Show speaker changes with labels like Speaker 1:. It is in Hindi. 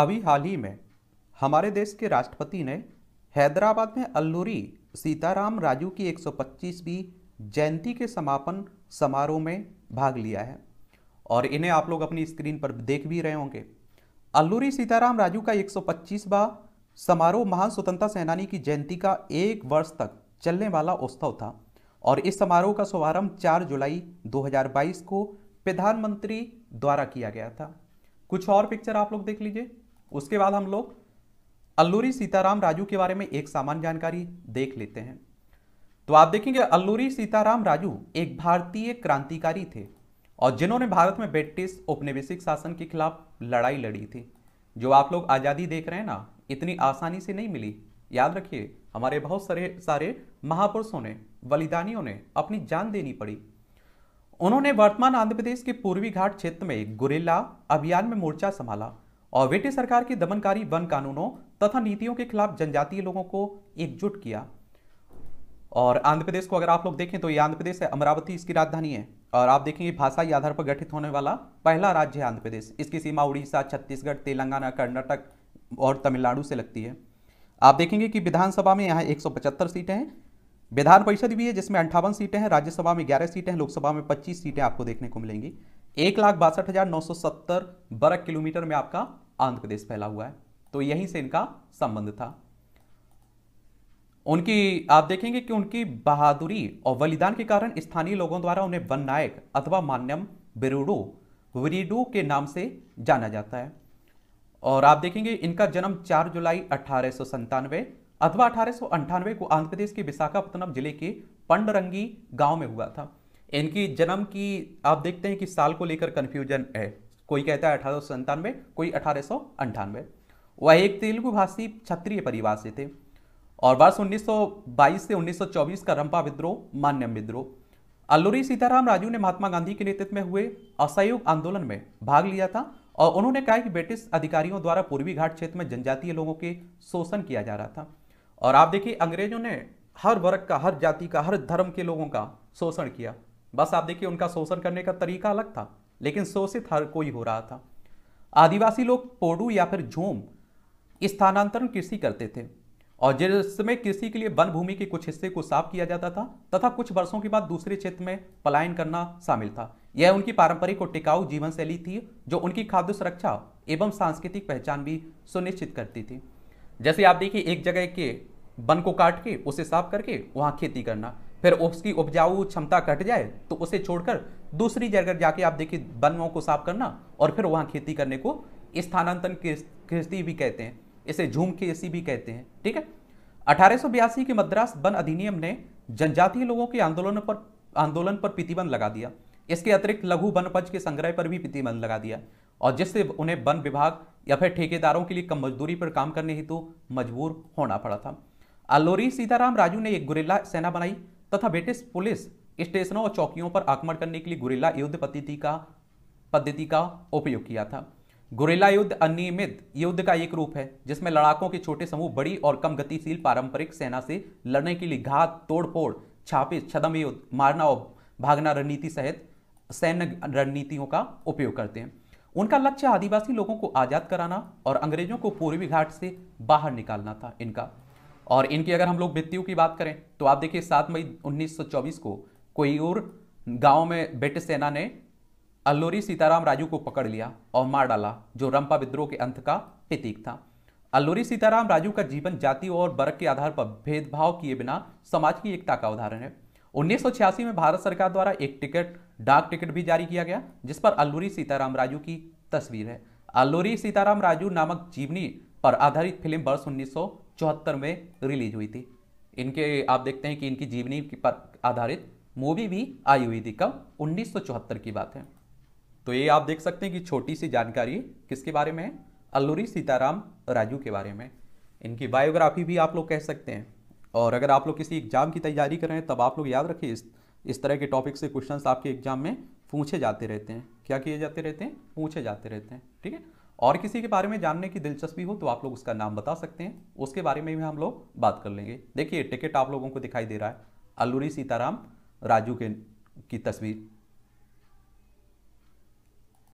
Speaker 1: अभी हाल ही में हमारे देश के राष्ट्रपति ने हैदराबाद में अल्लूरी सीताराम राजू की 125वीं जयंती के समापन समारोह में भाग लिया है और इन्हें आप लोग अपनी स्क्रीन पर देख भी रहे होंगे अल्लूरी सीताराम राजू का 125वां समारोह महान स्वतंत्रता सेनानी की जयंती का एक वर्ष तक चलने वाला उत्सव था और इस समारोह का शुभारंभ चार जुलाई दो को प्रधानमंत्री द्वारा किया गया था कुछ और पिक्चर आप लोग देख लीजिए उसके बाद हम लोग अल्लूरी सीताराम राजू के बारे में एक सामान्य जानकारी देख लेते हैं तो आप देखेंगे अल्लूरी सीताराम राजू एक भारतीय क्रांतिकारी थे और जिन्होंने भारत में ब्रिटिश औपनिवेशिक शासन के खिलाफ लड़ाई लड़ी थी जो आप लोग आज़ादी देख रहे हैं ना इतनी आसानी से नहीं मिली याद रखिए हमारे बहुत सारे सारे महापुरुषों ने बलिदानियों ने अपनी जान देनी पड़ी उन्होंने वर्तमान आंध्र प्रदेश के पूर्वी घाट क्षेत्र में गुरेला अभियान में मोर्चा संभाला और ब्रिटिश सरकार के दमनकारी वन कानूनों तथा नीतियों के खिलाफ जनजातीय लोगों को एकजुट किया और आंध्र प्रदेश को अगर आप लोग देखें तो ये आंध्र प्रदेश है अमरावती इसकी राजधानी है और आप देखेंगे भाषाई आधार पर गठित होने वाला पहला राज्य है आंध्र प्रदेश इसकी सीमा उड़ीसा छत्तीसगढ़ तेलंगाना कर्नाटक और तमिलनाडु से लगती है आप देखेंगे कि विधानसभा में यहाँ एक सीटें हैं विधान परिषद भी है जिसमें अंठावन सीटें हैं राज्यसभा में ग्यारह सीटें हैं लोकसभा में पच्चीस सीटें आपको देखने को मिलेंगी एक लाख बासठ हजार नौ सौ सत्तर वर्ग किलोमीटर में आपका आंध्र प्रदेश फैला हुआ है तो यहीं से इनका संबंध था उनकी आप देखेंगे कि उनकी बहादुरी और बलिदान के कारण स्थानीय लोगों द्वारा उन्हें वन नायक अथवा मान्यम बिरुडो वरीडो के नाम से जाना जाता है और आप देखेंगे इनका जन्म 4 जुलाई अठारह अथवा अठारह को आंध्र प्रदेश के विशाखापत्तनम जिले के पंडरंगी गांव में हुआ था इनकी जन्म की आप देखते हैं कि साल को लेकर कन्फ्यूजन है कोई कहता है अठारह कोई अठारह वह एक तेलुगु भाषी क्षत्रिय परिवार से थे और वर्ष 1922 से 1924 का रंपा विद्रोह मान्यम विद्रोह अल्लूरी सीताराम राजू ने महात्मा गांधी के नेतृत्व में हुए असहयोग आंदोलन में भाग लिया था और उन्होंने कहा कि ब्रिटिश अधिकारियों द्वारा पूर्वी घाट क्षेत्र में जनजातीय लोगों के शोषण किया जा रहा था और आप देखिए अंग्रेजों ने हर वर्ग का हर जाति का हर धर्म के लोगों का शोषण किया बस आप देखिए उनका शोषण करने का तरीका अलग था लेकिन शोषित हर कोई हो रहा था आदिवासी लोग पोडू या फिर झूम स्थानांतरण कृषि करते थे और जिसमें कृषि के लिए वन भूमि के कुछ हिस्से को साफ किया जाता था तथा कुछ वर्षों के बाद दूसरे क्षेत्र में पलायन करना शामिल था यह उनकी पारंपरिक और टिकाऊ जीवन शैली थी जो उनकी खाद्य सुरक्षा एवं सांस्कृतिक पहचान भी सुनिश्चित करती थी जैसे आप देखिए एक जगह के वन को काट के उसे साफ करके वहाँ खेती करना फिर उसकी उपजाऊ क्षमता घट जाए तो उसे छोड़कर दूसरी जगह जाके आप देखिए बनवाओं को साफ करना और फिर वहाँ खेती करने को स्थानांतरण कृषि भी कहते हैं इसे झूम कृषि भी कहते हैं ठीक है अठारह के मद्रास वन अधिनियम ने जनजातीय लोगों के आंदोलन पर आंदोलन पर प्रतिबंध लगा दिया इसके अतिरिक्त लघु वनपज के संग्रह पर भी प्रतिबंध लगा दिया और जिससे उन्हें वन विभाग या फिर ठेकेदारों के लिए कम मजदूरी पर काम करने हेतु तो मजबूर होना पड़ा था अल्लोरी सीताराम राजू ने एक गुरेला सेना बनाई तथा ब्रिटिश पुलिस स्टेशनों और चौकियों पर आक्रमण करने के लिए गुरिल्ला युद्ध पद्धति का पद्धति का उपयोग किया था गुरिल्ला युद्ध अनियमित युद्ध का एक रूप है जिसमें लड़ाकों के छोटे समूह बड़ी और कम गतिशील पारंपरिक सेना से लड़ने के लिए घात तोड़फोड़ छापे छदम युद्ध मारना और भागना रणनीति सहित सैन्य रणनीतियों का उपयोग करते हैं उनका लक्ष्य आदिवासी लोगों को आज़ाद कराना और अंग्रेजों को पूर्वी घाट से बाहर निकालना था इनका और इनकी अगर हम लोग मृत्यु की बात करें तो आप देखिए सात मई 1924 को कोयूर गांव में ब्रिटिश सेना ने अल्लूरी सीताराम राजू को पकड़ लिया और मार डाला जो रंपा विद्रोह के अंत का प्रतीक था अल्लूरी सीताराम राजू का जीवन जाति और वर्ग के आधार पर भेदभाव किए बिना समाज की एकता का उदाहरण है उन्नीस में भारत सरकार द्वारा एक टिकट डाक टिकट भी जारी किया गया जिस पर अल्लूरी सीताराम राजू की तस्वीर है अल्लूरी सीताराम राजू नामक जीवनी पर आधारित फिल्म वर्ष उन्नीस चौहत्तर में रिलीज हुई थी इनके आप देखते हैं कि इनकी जीवनी पर आधारित मूवी भी आई हुई थी कब उन्नीस की बात है तो ये आप देख सकते हैं कि छोटी सी जानकारी किसके बारे में है अल्लूरी सीताराम राजू के बारे में इनकी बायोग्राफी भी आप लोग कह सकते हैं और अगर आप लोग किसी एग्जाम की तैयारी कर रहे हैं तब आप लोग याद रखिए इस इस तरह के टॉपिक से क्वेश्चंस आपके एग्जाम में पूछे जाते रहते हैं क्या किए जाते रहते हैं पूछे जाते रहते हैं ठीक है और किसी के बारे में जानने की दिलचस्पी हो तो आप लोग उसका नाम बता सकते हैं उसके बारे में भी हम लोग बात कर लेंगे देखिए टिकट आप लोगों को दिखाई दे रहा है अल्लूरी सीताराम राजू के की तस्वीर